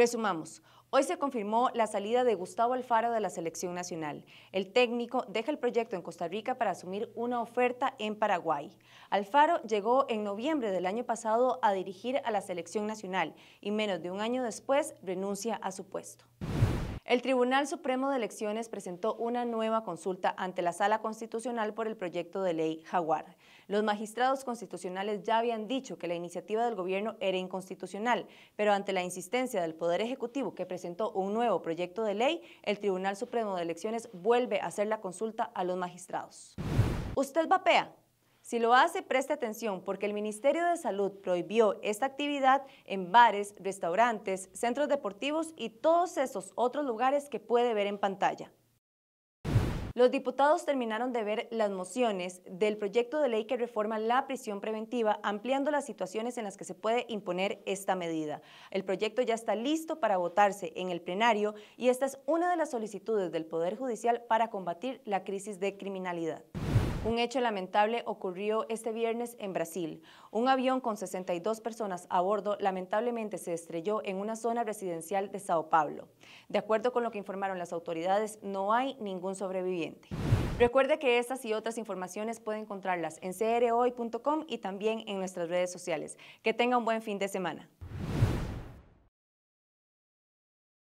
Resumamos. Hoy se confirmó la salida de Gustavo Alfaro de la selección nacional. El técnico deja el proyecto en Costa Rica para asumir una oferta en Paraguay. Alfaro llegó en noviembre del año pasado a dirigir a la selección nacional y menos de un año después renuncia a su puesto. El Tribunal Supremo de Elecciones presentó una nueva consulta ante la Sala Constitucional por el proyecto de ley Jaguar. Los magistrados constitucionales ya habían dicho que la iniciativa del gobierno era inconstitucional, pero ante la insistencia del Poder Ejecutivo que presentó un nuevo proyecto de ley, el Tribunal Supremo de Elecciones vuelve a hacer la consulta a los magistrados. ¿Usted vapea? Si lo hace, preste atención porque el Ministerio de Salud prohibió esta actividad en bares, restaurantes, centros deportivos y todos esos otros lugares que puede ver en pantalla. Los diputados terminaron de ver las mociones del proyecto de ley que reforma la prisión preventiva, ampliando las situaciones en las que se puede imponer esta medida. El proyecto ya está listo para votarse en el plenario y esta es una de las solicitudes del Poder Judicial para combatir la crisis de criminalidad. Un hecho lamentable ocurrió este viernes en Brasil. Un avión con 62 personas a bordo lamentablemente se estrelló en una zona residencial de Sao Paulo. De acuerdo con lo que informaron las autoridades, no hay ningún sobreviviente. Recuerde que estas y otras informaciones puede encontrarlas en crhoy.com y también en nuestras redes sociales. Que tenga un buen fin de semana.